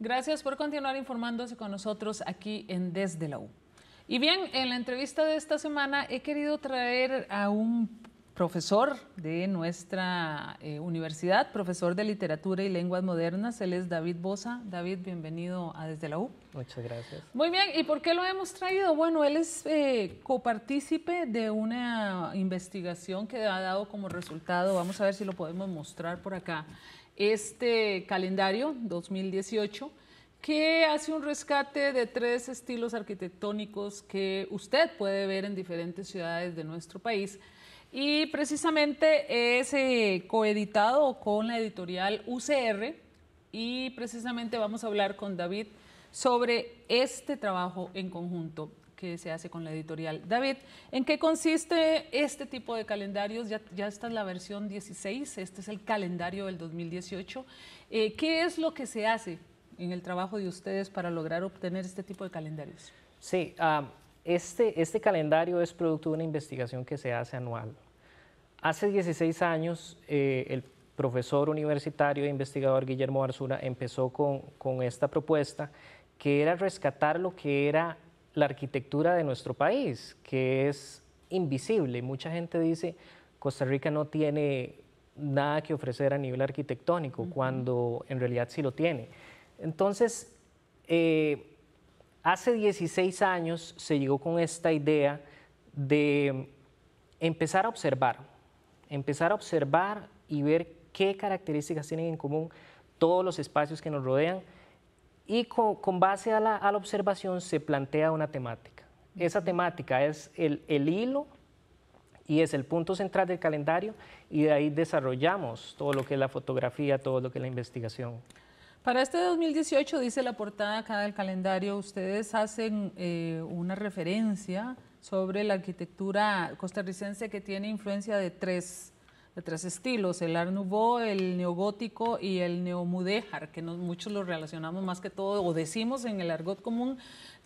Gracias por continuar informándose con nosotros aquí en Desde la U. Y bien, en la entrevista de esta semana he querido traer a un profesor de nuestra eh, universidad, profesor de literatura y lenguas modernas. Él es David Bosa. David, bienvenido a Desde la U. Muchas gracias. Muy bien, ¿y por qué lo hemos traído? Bueno, él es eh, copartícipe de una investigación que ha dado como resultado, vamos a ver si lo podemos mostrar por acá, este calendario 2018 que hace un rescate de tres estilos arquitectónicos que usted puede ver en diferentes ciudades de nuestro país. Y precisamente es eh, coeditado con la editorial UCR y precisamente vamos a hablar con David sobre este trabajo en conjunto que se hace con la editorial. David, ¿en qué consiste este tipo de calendarios? Ya, está en la versión 16, este es el calendario del 2018. Eh, ¿Qué es lo que se hace en el trabajo de ustedes para lograr obtener este tipo de calendarios? Sí, ah, este, este, calendario es producto de una investigación que se hace anual. Hace 16 años, eh, el profesor universitario e investigador Guillermo Arzura empezó con esta propuesta que era rescatar lo que era la arquitectura de nuestro país, que es invisible. Mucha gente dice, Costa Rica no tiene nada que ofrecer a nivel arquitectónico, cuando en realidad sí lo tiene. Entonces, eh, hace 16 años se llegó con esta idea de empezar a observar, empezar a observar y ver qué características tienen en común todos los espacios que nos rodean y con, base a la, observación se plantea una temática. Esa temática es el, hilo y es el punto central del calendario y de ahí desarrollamos todo lo que es la fotografía, todo lo que es la investigación. Para este 2018, dice la portada acá del calendario, ustedes hacen eh, una referencia sobre la arquitectura costarricense que tiene influencia de tres tres estilos, el Art el neogótico y el neomudéjar, que muchos lo relacionamos más que todo o decimos en el argot común,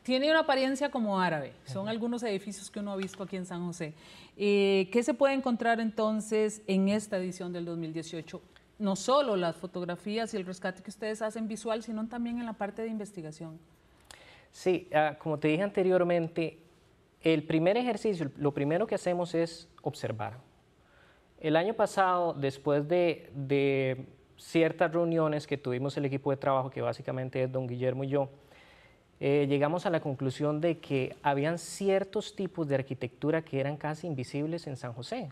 tiene una apariencia como árabe. Son algunos edificios que uno ha visto aquí en San José. Eh, ¿Qué se puede encontrar entonces en esta edición del 2018? No solo las fotografías y el rescate que ustedes hacen visual, sino también en la parte de investigación. Sí, ah, como te dije anteriormente, el primer ejercicio, lo primero que hacemos es observar el año pasado, después de, ciertas reuniones que tuvimos el equipo de trabajo, que básicamente es don Guillermo y yo, eh, llegamos a la conclusión de que habían ciertos tipos de arquitectura que eran casi invisibles en San José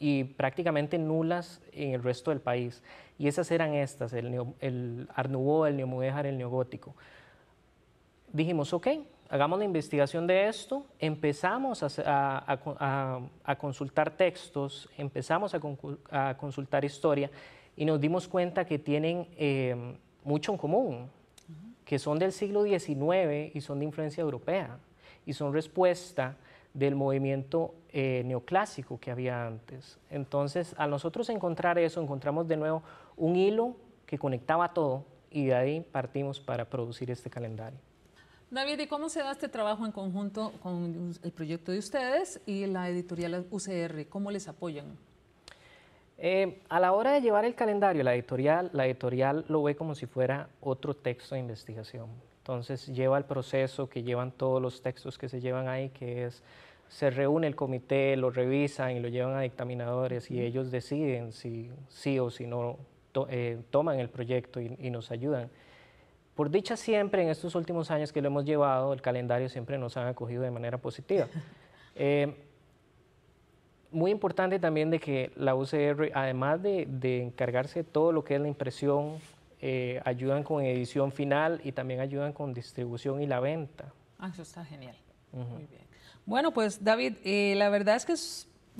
y prácticamente nulas en el resto del país. Y esas eran estas, el, neo, el Neomudéjar, el Neogótico. Dijimos, ok, hagamos la investigación de esto, empezamos a, consultar textos, empezamos a, consultar historia y nos dimos cuenta que tienen em, mucho en común, que son del siglo XIX y son de influencia europea y son respuesta del movimiento eh, neoclásico que había antes. Entonces, al nosotros encontrar eso, encontramos de nuevo un hilo que conectaba todo y de ahí partimos para producir este calendario. David, ¿y cómo se da este trabajo en conjunto con el proyecto de ustedes y la editorial UCR? ¿Cómo les apoyan? Eh, a la hora de llevar el calendario, la editorial, la editorial lo ve como si fuera otro texto de investigación. Entonces lleva el proceso que llevan todos los textos que se llevan ahí, que es se reúne el comité, lo revisan y lo llevan a dictaminadores y ellos deciden si sí o si no eh, toman el proyecto y nos ayudan. Por dicha siempre, en estos últimos años que lo hemos llevado, el calendario siempre nos han acogido de manera positiva. Eh, muy importante también de que la UCR, además de, encargarse de todo lo que es la impresión, eh, ayudan con edición final y también ayudan con distribución y la venta. Ah, eso está genial. Muy bien. Bueno, pues David, eh, la verdad es que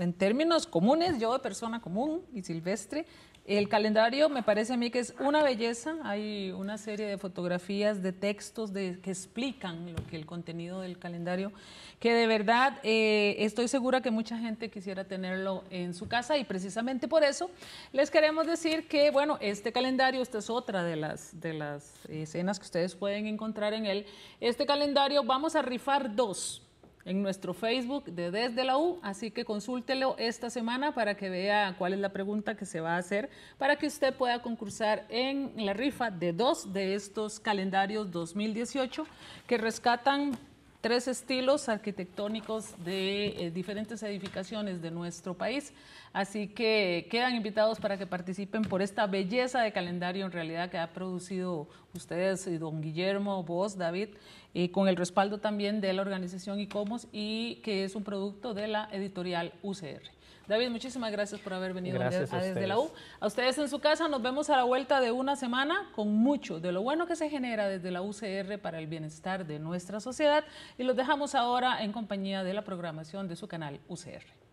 en términos comunes, yo de persona común y silvestre, el calendario me parece a mí que es una belleza. Hay una serie de fotografías, de textos de, que explican lo que el contenido del calendario, que de verdad eh, estoy segura que mucha gente quisiera tenerlo en su casa y precisamente por eso les queremos decir que, bueno, este calendario, esta es otra de las, de las escenas que ustedes pueden encontrar en él. Este calendario vamos a rifar dos en nuestro Facebook de Desde la U, así que consúltelo esta semana para que vea cuál es la pregunta que se va a hacer para que usted pueda concursar en la rifa de dos de estos calendarios 2018 que rescatan tres estilos arquitectónicos de eh, diferentes edificaciones de nuestro país. Así que quedan invitados para que participen por esta belleza de calendario en realidad que ha producido ustedes y eh, don Guillermo, vos, David, y eh, con el respaldo también de la organización ICOMOS y que es un producto de la editorial UCR. David, muchísimas gracias por haber venido a desde la U. A ustedes en su casa, nos vemos a la vuelta de una semana con mucho de lo bueno que se genera desde la UCR para el bienestar de nuestra sociedad y los dejamos ahora en compañía de la programación de su canal UCR.